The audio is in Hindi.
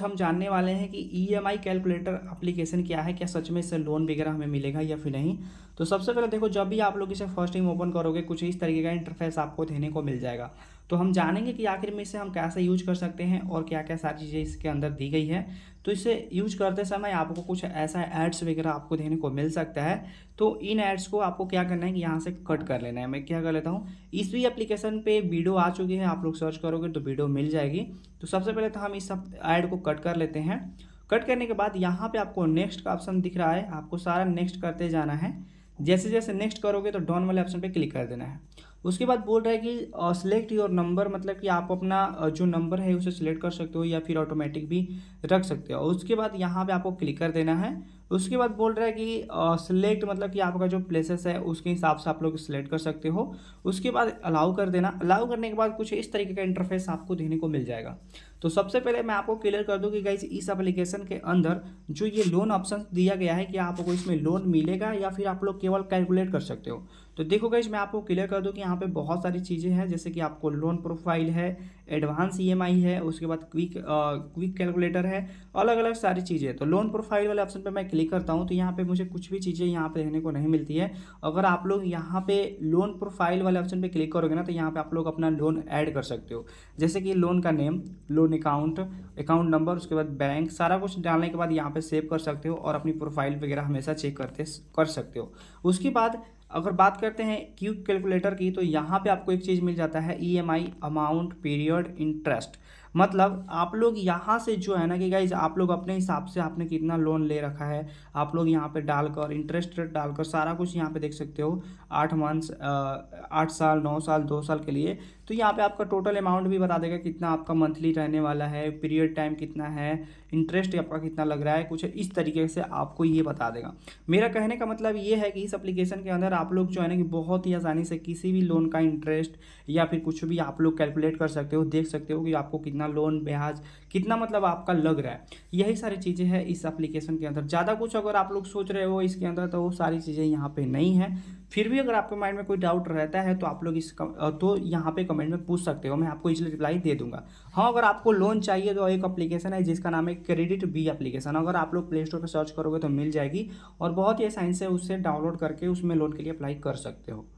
हम जानने वाले हैं कि ई कैलकुलेटर एप्लीकेशन क्या है क्या सच में इससे लोन वगैरह हमें मिलेगा या फिर नहीं तो सबसे पहले देखो जब भी आप लोग इसे फर्स्ट टाइम ओपन करोगे कुछ इस तरीके का इंटरफेस आपको देने को मिल जाएगा तो हम जानेंगे कि आखिर में इसे हम कैसे यूज कर सकते हैं और क्या क्या सारी चीज़ें इसके अंदर दी गई है तो इसे यूज करते समय आपको कुछ ऐसा एड्स वगैरह आपको देखने को मिल सकता है तो इन एड्स को आपको क्या करना है कि यहाँ से कट कर लेना है मैं क्या कर लेता हूँ इस भी एप्लीकेशन पे वीडियो आ चुकी है आप लोग सर्च करोगे तो वीडियो मिल जाएगी तो सबसे पहले तो हम इस सब ऐड को कट कर लेते हैं कट करने के बाद यहाँ पर आपको नेक्स्ट का ऑप्शन दिख रहा है आपको सारा नेक्स्ट करते जाना है जैसे जैसे नेक्स्ट करोगे तो डॉन वाले ऑप्शन पर क्लिक कर देना है उसके बाद बोल रहा है कि सिलेक्ट योर नंबर मतलब कि आप अपना जो नंबर है उसे सिलेक्ट कर सकते हो या फिर ऑटोमेटिक भी रख सकते हो उसके बाद यहाँ पे आपको क्लिक कर देना है उसके बाद बोल रहा है कि सिलेक्ट मतलब कि आपका जो प्लेसेस है उसके हिसाब से आप लोग सिलेक्ट कर सकते हो उसके बाद अलाउ कर देना अलाउ करने के बाद कुछ इस तरीके का इंटरफेस आपको देखने को मिल जाएगा तो सबसे पहले मैं आपको क्लियर कर दूं कि गाइज इस एप्लीकेशन के अंदर जो ये लोन ऑप्शन दिया गया है कि आपको इसमें लोन मिलेगा या फिर आप लोग केवल कैलकुलेट कर सकते हो तो देखो गाइज मैं आपको क्लियर कर दूँ कि यहाँ यहाँ पे बहुत सारी चीज़ें हैं जैसे कि आपको लोन प्रोफाइल है एडवांस ईएमआई e है उसके बाद क्विक क्विक कैलकुलेटर है अलग अलग सारी चीज़ें तो लोन प्रोफाइल वाले ऑप्शन पे मैं क्लिक करता हूँ तो यहाँ पे मुझे कुछ भी चीज़ें यहाँ पे रहने को नहीं मिलती है अगर आप लोग यहाँ पे लोन प्रोफाइल वाले ऑप्शन पे क्लिक करोगे ना तो यहाँ पे आप लोग अपना लोन ऐड कर सकते हो जैसे कि लोन का name loan account account number उसके बाद बैंक सारा कुछ डालने के बाद यहाँ पर सेव कर सकते हो और अपनी प्रोफाइल वगैरह हमेशा चेक करते कर सकते हो उसके बाद अगर बात करते हैं क्यू कैलकुलेटर की तो यहाँ पे आपको एक चीज़ मिल जाता है E M I amount period interest मतलब आप लोग यहाँ से जो है ना कि गाइज आप लोग अपने हिसाब से आपने कितना लोन ले रखा है आप लोग यहाँ पे डालकर इंटरेस्ट रेट डालकर सारा कुछ यहाँ पे देख सकते हो आठ मंथ्स आठ साल नौ साल दो साल के लिए तो यहाँ पे आपका टोटल अमाउंट भी बता देगा कितना आपका मंथली रहने वाला है पीरियड टाइम कितना है इंटरेस्ट आपका कितना लग रहा है कुछ इस तरीके से आपको ये बता देगा मेरा कहने का मतलब ये है कि इस अप्लीकेशन के अंदर आप लोग जो है ना कि बहुत ही आसानी से किसी भी लोन का इंटरेस्ट या फिर कुछ भी आप लोग कैलकुलेट कर सकते हो देख सकते हो कि आपको कितना कितना लोन ब्याज कितना मतलब आपका लग रहा है यही सारी चीज़ें हैं इस एप्लीकेशन के अंदर ज़्यादा कुछ अगर आप लोग सोच रहे हो इसके अंदर तो वो सारी चीज़ें यहाँ पे नहीं है फिर भी अगर आपके माइंड में कोई डाउट रहता है तो आप लोग इस कम, तो यहाँ पे कमेंट में पूछ सकते हो मैं आपको इसलिए रिप्लाई दे दूंगा हाँ अगर आपको लोन चाहिए तो एक एप्लीकेशन है जिसका नाम है क्रेडिट बी एप्लीकेशन अगर आप लोग प्ले स्टोर पर सर्च करोगे तो मिल जाएगी और बहुत ही आसानी से उससे डाउनलोड करके उसमें लोन के लिए अप्लाई कर सकते हो